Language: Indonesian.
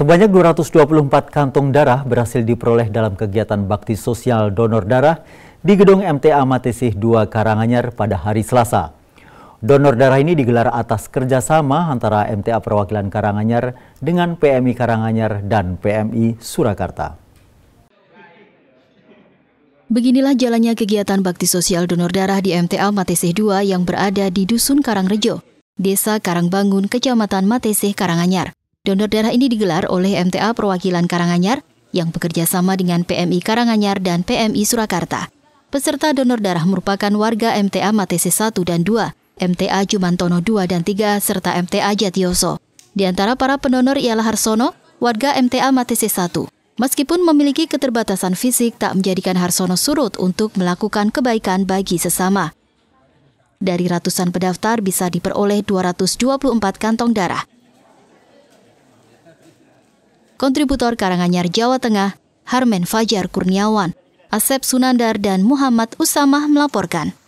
Sebanyak 224 kantong darah berhasil diperoleh dalam kegiatan bakti sosial donor darah di Gedung MTA Matesih 2 Karanganyar pada hari Selasa. Donor darah ini digelar atas kerjasama antara MTA Perwakilan Karanganyar dengan PMI Karanganyar dan PMI Surakarta. Beginilah jalannya kegiatan bakti sosial donor darah di MTA Matesih 2 yang berada di Dusun Karangrejo, Desa Karangbangun, Kecamatan Matesih, Karanganyar. Donor darah ini digelar oleh MTA Perwakilan Karanganyar yang bekerja sama dengan PMI Karanganyar dan PMI Surakarta. Peserta donor darah merupakan warga MTA Matese 1 dan 2, MTA Jumantono 2 dan 3, serta MTA Jatioso. Di antara para pendonor ialah Harsono, warga MTA Matese 1. Meskipun memiliki keterbatasan fisik, tak menjadikan Harsono surut untuk melakukan kebaikan bagi sesama. Dari ratusan pendaftar bisa diperoleh 224 kantong darah kontributor Karanganyar Jawa Tengah, Harmen Fajar Kurniawan, Asep Sunandar, dan Muhammad Usamah melaporkan.